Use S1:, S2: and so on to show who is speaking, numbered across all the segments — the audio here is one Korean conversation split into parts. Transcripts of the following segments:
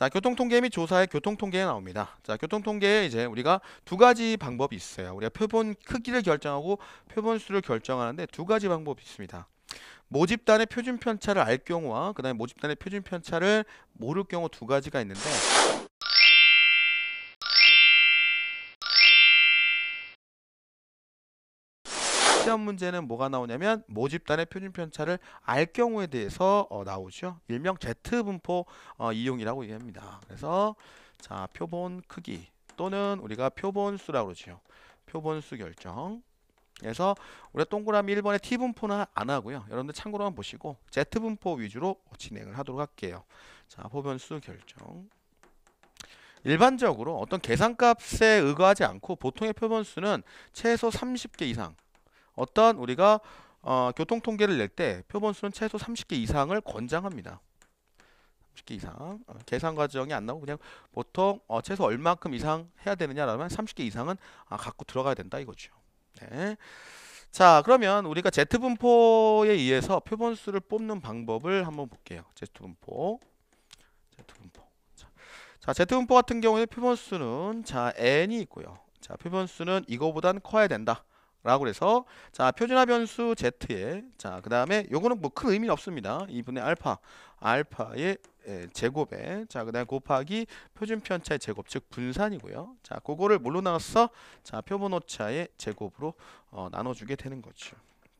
S1: 자, 교통통계 및 조사의 교통통계에 나옵니다. 자, 교통통계에 이제 우리가 두 가지 방법이 있어요. 우리가 표본 크기를 결정하고 표본 수를 결정하는데 두 가지 방법이 있습니다. 모집단의 표준 편차를 알 경우와 그다음에 모집단의 표준 편차를 모를 경우 두 가지가 있는데 시험 문제는 뭐가 나오냐면 모집단의 표준 편차를 알 경우에 대해서 어, 나오죠. 일명 Z분포 어, 이용이라고 얘기합니다. 그래서 자 표본 크기 또는 우리가 표본수라고 그러죠. 표본수 결정. 그래서 우리가 동그라미 1번에 T분포는 안 하고요. 여러분들 참고로만 보시고 Z분포 위주로 진행을 하도록 할게요. 자, 표본수 결정. 일반적으로 어떤 계산값에 의거하지 않고 보통의 표본수는 최소 30개 이상 어떤 우리가 어, 교통 통계를 낼 때 표본수는 최소 30개 이상을 권장합니다. 30개 이상 어, 계산 과정이 안 나오고 그냥 보통 어, 최소 얼마큼 이상 해야 되느냐라면 30개 이상은 아, 갖고 들어가야 된다 이거죠. 네. 자 그러면 우리가 Z분포에 의해서 표본수를 뽑는 방법을 한번 볼게요. Z분포 Z분포 자, Z분포 같은 경우에 표본수는 자 n이 있고요. 자, 표본수는 이거보단 커야 된다. 라고 해서자 표준화 변수 z에 자그 다음에 요거는 뭐 큰 의미는 없습니다 2분의 알파 알파의 예, 제곱에 자그 다음에 곱하기 표준 편차의 제곱 즉 분산이고요 자 그거를 뭘로 나눠서자 표본 오차의 제곱으로 어, 나눠주게 되는 거죠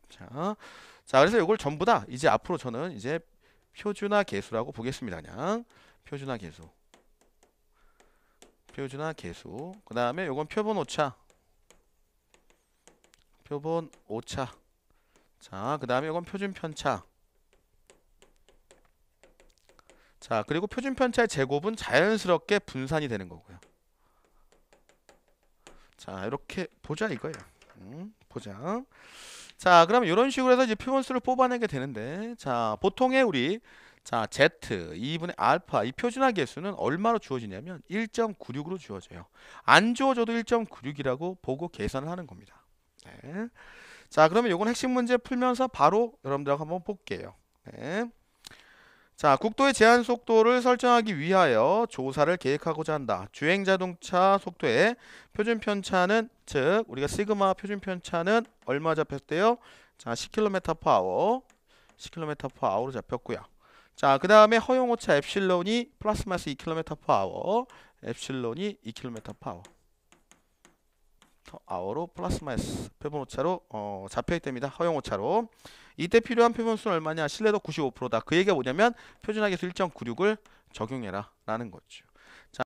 S1: 자, 자 그래서 요걸 전부 다 이제 앞으로 저는 이제 표준화 계수라고 보겠습니다 그냥 표준화 계수 표준화 계수 그 다음에 요건 표본 오차 표본 오차 자, 그 다음에 이건 표준 편차. 자, 그리고 표준 편차의 제곱은 자연스럽게 분산이 되는 거고요. 자, 이렇게 보자 이거예요. 음, 보자. 자, 그럼 이런 식으로 해서 이제 표본수를 뽑아내게 되는데, 자, 보통의 우리 자 z 2분의 알파 이 표준화 개수는 얼마로 주어지냐면 1.96으로 주어져요. 안 주어져도 1.96이라고 보고 계산을 하는 겁니다. 네. 자 그러면 요건 핵심 문제 풀면서 바로 여러분들하고 한번 볼게요. 네. 자 국도의 제한 속도를 설정하기 위하여 조사를 계획하고자 한다. 주행 자동차 속도의 표준 편차는 즉 우리가 시그마 표준 편차는 얼마 잡혔대요? 자 10km/h 10km/h로 잡혔고요. 자, 그 다음에 허용오차 엡실론이 플러스 마이너스 2km/h, 엡실론이 2km/h. 아워로 플러스 마이너스 표본 오차로 어, 잡혀있 됩니다. 허용 오차로 이때 필요한 표본 수는 얼마냐? 신뢰도 95%다. 그 얘기가 뭐냐면 표준하에수 1.96을 적용해라 라는 거죠. 자,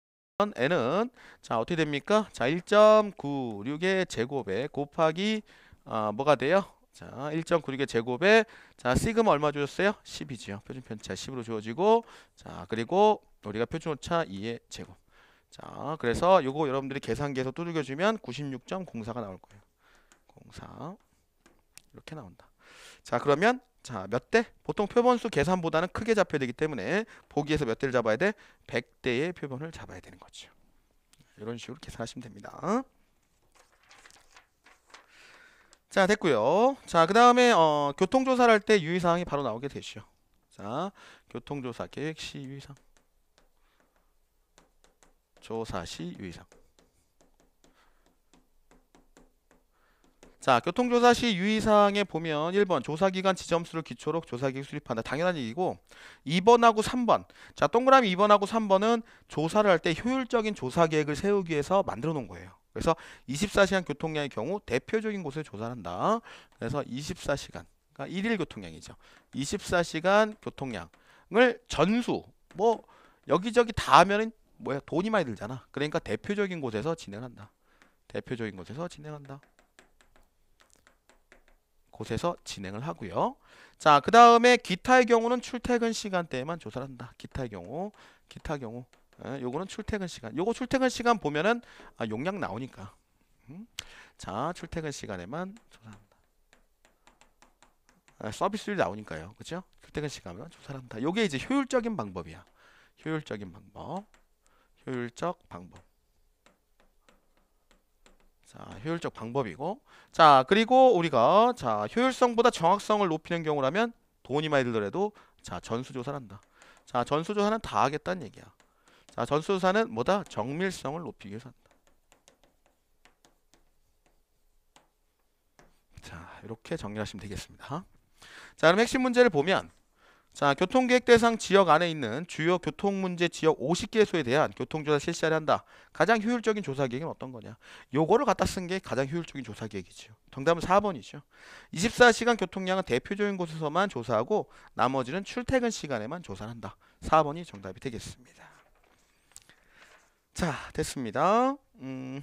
S1: n은 자 어떻게 됩니까? 자 1.96의 제곱에 곱하기 어, 뭐가 돼요? 자 1.96의 제곱에 자 시그마 얼마 주셨어요 10이지요. 표준 편차 10으로 주어지고 자 그리고 우리가 표준 오차 2의 제곱 자, 그래서 요거 여러분들이 계산기에서 두들겨주면 96.04가 나올 거예요. 04 이렇게 나온다. 자, 그러면 자, 몇 대? 보통 표본수 계산보다는 크게 잡혀야 되기 때문에 보기에서 몇 대를 잡아야 돼? 100대의 표본을 잡아야 되는 거죠. 이런 식으로 계산하시면 됩니다. 자, 됐고요. 자, 그 다음에 어, 교통조사를 할 때 유의사항이 바로 나오게 되죠 자, 교통조사 계획 시유의사항. 조사시 유의사항 자 교통조사시 유의사항에 보면 1번 조사기간 지점수를 기초로 조사기획 수립한다 당연한 얘기고 2번하고 3번 자 동그라미 2번하고 3번은 조사를 할 때 효율적인 조사계획을 세우기 위해서 만들어 놓은 거예요 그래서 24시간 교통량의 경우 대표적인 곳을 조사를 한다 그래서 24시간 그러니까 1일 교통량이죠 24시간 교통량을 전수 뭐 여기저기 다하면 뭐야 돈이 많이 들잖아 그러니까 대표적인 곳에서 진행한다 대표적인 곳에서 진행한다 곳에서 진행을 하고요 자 그 다음에 기타의 경우는 출퇴근 시간대에만 조사를 한다 기타의 경우 기타 경우 예, 요거는 출퇴근 시간 요거 출퇴근 시간 보면은 아, 용량 나오니까 음? 자 출퇴근 시간에만 조사한다 아, 예, 서비스율 나오니까요 그죠 출퇴근 시간에만 조사한다 를 요게 이제 효율적인 방법이야 효율적인 방법 효율적 방법. 자, 효율적 방법이고. 자, 그리고 우리가 자, 효율성보다 정확성을 높이는 경우라면 돈이 많이 들더라도 자, 전수조사를 한다. 자, 전수조사는 다 하겠다는 얘기야. 자, 전수조사는 뭐다? 정밀성을 높이기 위해서 한다. 자, 이렇게 정리하시면 되겠습니다. 자, 그럼 핵심 문제를 보면 자, 교통계획 대상 지역 안에 있는 주요 교통문제 지역 50개소에 대한 교통조사 실시하려 한다. 가장 효율적인 조사 계획은 어떤 거냐? 요거를 갖다 쓴 게 가장 효율적인 조사 계획이죠. 정답은 4번이죠. 24시간 교통량은 대표적인 곳에서만 조사하고 나머지는 출퇴근 시간에만 조사 한다. 4번이 정답이 되겠습니다. 자, 됐습니다. 음...